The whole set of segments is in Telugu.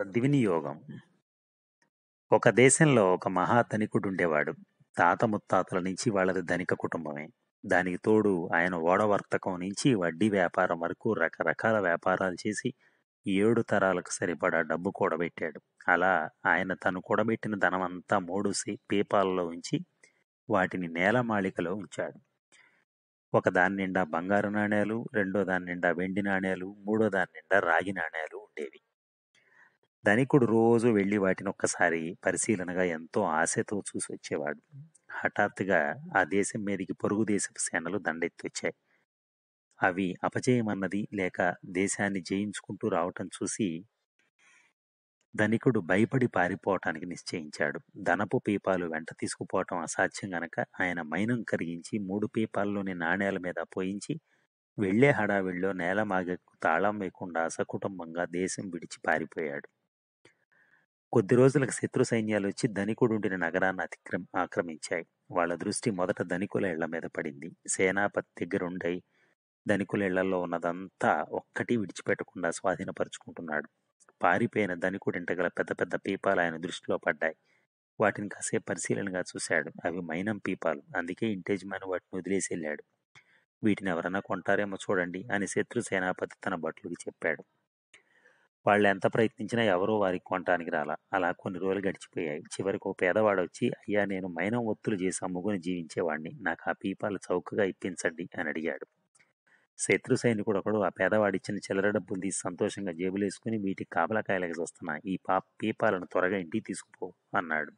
సద్వినియోగం ఒక దేశంలో ఒక మహాధనికుడు ఉండేవాడు తాత ముత్తాతల నుంచి వాళ్ళది ధనిక కుటుంబమే దానికి తోడు ఆయన ఓడవర్తకం నుంచి వడ్డీ వ్యాపారం వరకు రకరకాల వ్యాపారాలు చేసి ఏడు తరాలకు సరిపడా డబ్బు కూడబెట్టాడు అలా ఆయన తను కూడబెట్టిన ధనమంతా మూడుసి పేపాల్లో ఉంచి వాటిని నేలమాళికలో ఉంచాడు ఒక దాని నిండా బంగారు నాణ్యాలు రెండో దాని నిండా వెండి నాణేలు మూడో దాని నిండా రాగి నాణ్యాలు ఉండేవి ధనికుడు రోజు వెళ్ళి వాటిని ఒక్కసారి పరిశీలనగా ఎంతో ఆశతో చూసి వచ్చేవాడు హఠాత్తుగా ఆ దేశం మీదకి పొరుగు దేశపు సేనలు దండెత్తి వచ్చాయి అవి అపజయమన్నది లేక దేశాన్ని జయించుకుంటూ రావటం చూసి ధనికుడు భయపడి పారిపోవటానికి నిశ్చయించాడు ధనపు పీపాలు వెంట తీసుకుపోవటం అసాధ్యం గనక ఆయన మైనం కరిగించి మూడు పీపాల్లోని నాణేల మీద పోయించి వెళ్లే హడావిడిలో మాగకు తాళం వేయకుండా సకుటుంబంగా దేశం విడిచి పారిపోయాడు కొద్ది రోజులకు శత్రు సైన్యాలు వచ్చి ధనికుడుండిన నగరాన్ని అతిక్రమ ఆక్రమించాయి వాళ్ళ దృష్టి మొదట ధనికుల ఇళ్ల మీద పడింది సేనాపతి దగ్గరుండై ధనికుల ఇళ్లలో ఉన్నదంతా ఒక్కటి విడిచిపెట్టకుండా స్వాధీనపరుచుకుంటున్నాడు పారిపోయిన ధనికుడింట గల పెద్ద పెద్ద పీపాలు ఆయన దృష్టిలో పడ్డాయి వాటిని కాసేపు పరిశీలనగా చూశాడు అవి మైనం పీపాలు అందుకే ఇంటేజ్మాన్ వాటిని వదిలేసి వెళ్ళాడు వీటిని ఎవరైనా కొంటారేమో చూడండి అని శత్రు సేనాపతి తన బట్లుకి చెప్పాడు వాళ్ళు ఎంత ప్రయత్నించినా ఎవరో వారికి కొనటానికి రాలా అలా కొన్ని రోజులు గడిచిపోయాయి చివరికి ఓ పేదవాడు వచ్చి అయ్యా నేను మైనం ఒత్తులు చేసి అమ్ముకుని జీవించేవాడిని నాకు ఆ పీపాలు చౌకగా ఇప్పించండి అని అడిగాడు శత్రు సైనికుడు ఒకడు ఆ పేదవాడిచ్చిన చిల్లర డబ్బులు తీసి సంతోషంగా జేబులేసుకుని వీటికి కాపలకాయలకి చూస్తున్నా ఈ పా పీపాలను త్వరగా ఇంటికి తీసుకుపో అన్నాడు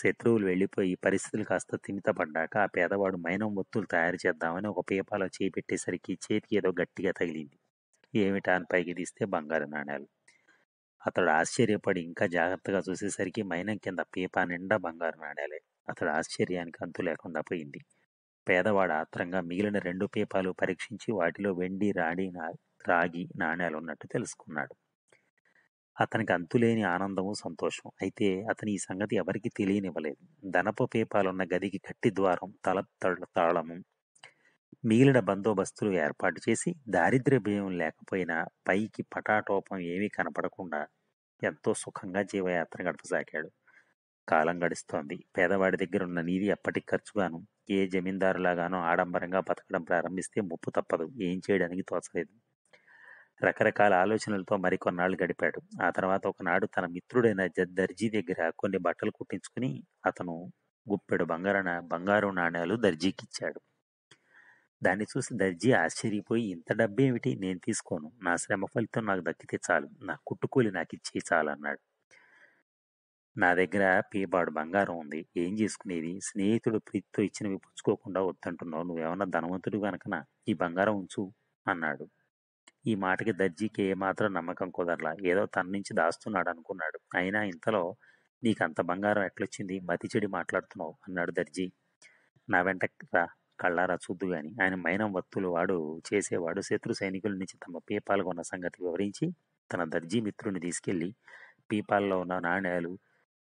శత్రువులు వెళ్ళిపోయి పరిస్థితులు కాస్త తిమితపడ్డాక ఆ పేదవాడు మైనం ఒత్తులు తయారు చేద్దామని ఒక పీపాలో చేపెట్టేసరికి చేతికి ఏదో గట్టిగా తగిలింది ఏమిటా అని పైకి తీస్తే బంగారు నాణ్యాలు అతడు ఆశ్చర్యపడి ఇంకా జాగ్రత్తగా చూసేసరికి మైనం కింద పీపా నిండా బంగారు నాణ్యాలే అతడు ఆశ్చర్యానికి అంతు లేకుండా పోయింది పేదవాడు ఆత్రంగా మిగిలిన రెండు పీపాలు పరీక్షించి వాటిలో వెండి రాడి రాగి నాణ్యాలు ఉన్నట్టు తెలుసుకున్నాడు అతనికి అంతులేని ఆనందము సంతోషం అయితే అతని ఈ సంగతి ఎవరికి తెలియనివ్వలేదు ధనపు పీపాలున్న గదికి గట్టి ద్వారం తల తాళము మిగిలిన బందోబస్తులు ఏర్పాటు చేసి దారిద్ర్య భయం లేకపోయినా పైకి పటాటోపం ఏమీ కనపడకుండా ఎంతో సుఖంగా జీవయాత్ర గడపసాగాడు కాలం గడుస్తోంది పేదవాడి దగ్గర ఉన్న నీది ఎప్పటి ఖర్చుగాను ఏ జమీందారులాగానో ఆడంబరంగా బతకడం ప్రారంభిస్తే ముప్పు తప్పదు ఏం చేయడానికి తోచలేదు రకరకాల ఆలోచనలతో మరికొన్నాళ్ళు గడిపాడు ఆ తర్వాత ఒకనాడు తన మిత్రుడైన దర్జీ దగ్గర కొన్ని బట్టలు కుట్టించుకుని అతను గుప్పెడు బంగారు బంగారు నాణ్యాలు దర్జీకిచ్చాడు దాన్ని చూసి దర్జీ ఆశ్చర్యపోయి ఇంత డబ్బేమిటి నేను తీసుకోను నా శ్రమ ఫలితం నాకు దక్కితే చాలు నా కుట్టుకూలి నాకు ఇచ్చే చాలు అన్నాడు నా దగ్గర పీబాడు బంగారం ఉంది ఏం చేసుకునేది స్నేహితుడు ప్రీతితో ఇచ్చినవి పుచ్చుకోకుండా వద్దంటున్నావు నువ్వేమన్నా ధనవంతుడు కనుకన ఈ బంగారం ఉంచు అన్నాడు ఈ మాటకి దర్జీకి ఏమాత్రం నమ్మకం కుదరలా ఏదో తన నుంచి దాస్తున్నాడు అనుకున్నాడు అయినా ఇంతలో నీకంత బంగారం ఎట్లొచ్చింది మతి చెడి మాట్లాడుతున్నావు అన్నాడు దర్జీ నా వెంట రా కళ్ళారా చూద్దు గాని ఆయన మైనం వత్తులు వాడు చేసేవాడు శత్రు సైనికుల నుంచి తమ పీపాలు ఉన్న సంగతి వివరించి తన దర్జీ మిత్రుని తీసుకెళ్లి పీపాల్లో ఉన్న నాణ్యాలు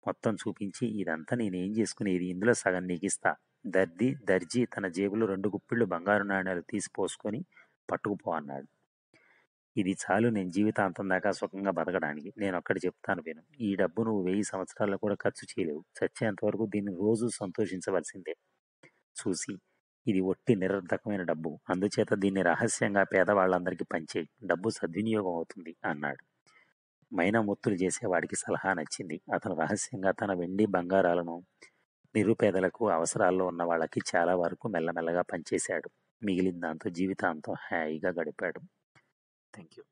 మొత్తం చూపించి ఇదంతా నేనేం చేసుకునేది ఇందులో సగం నీకిస్తా దర్ది దర్జీ తన జేబులో రెండు గుప్పిళ్ళు బంగారు నాణ్యాలు తీసిపోసుకొని పట్టుకుపో అన్నాడు ఇది చాలు నేను జీవితాంతం దాకా సుఖంగా బతకడానికి నేను ఒక్కటి చెప్తాను విను ఈ డబ్బు నువ్వు వెయ్యి సంవత్సరాల్లో కూడా ఖర్చు చేయలేవు చచ్చేంతవరకు దీన్ని రోజు సంతోషించవలసిందే చూసి ఇది ఒట్టి నిరర్ధకమైన డబ్బు అందుచేత దీన్ని రహస్యంగా పేదవాళ్ళందరికీ పంచే డబ్బు సద్వినియోగం అవుతుంది అన్నాడు మైనా మొత్తులు చేసేవాడికి సలహా నచ్చింది అతను రహస్యంగా తన వెండి బంగారాలను నిరుపేదలకు అవసరాల్లో ఉన్న వాళ్ళకి చాలా వరకు మెల్లమెల్లగా పనిచేశాడు మిగిలిన దాంతో జీవితాంతం హాయిగా గడిపాడు థ్యాంక్ యూ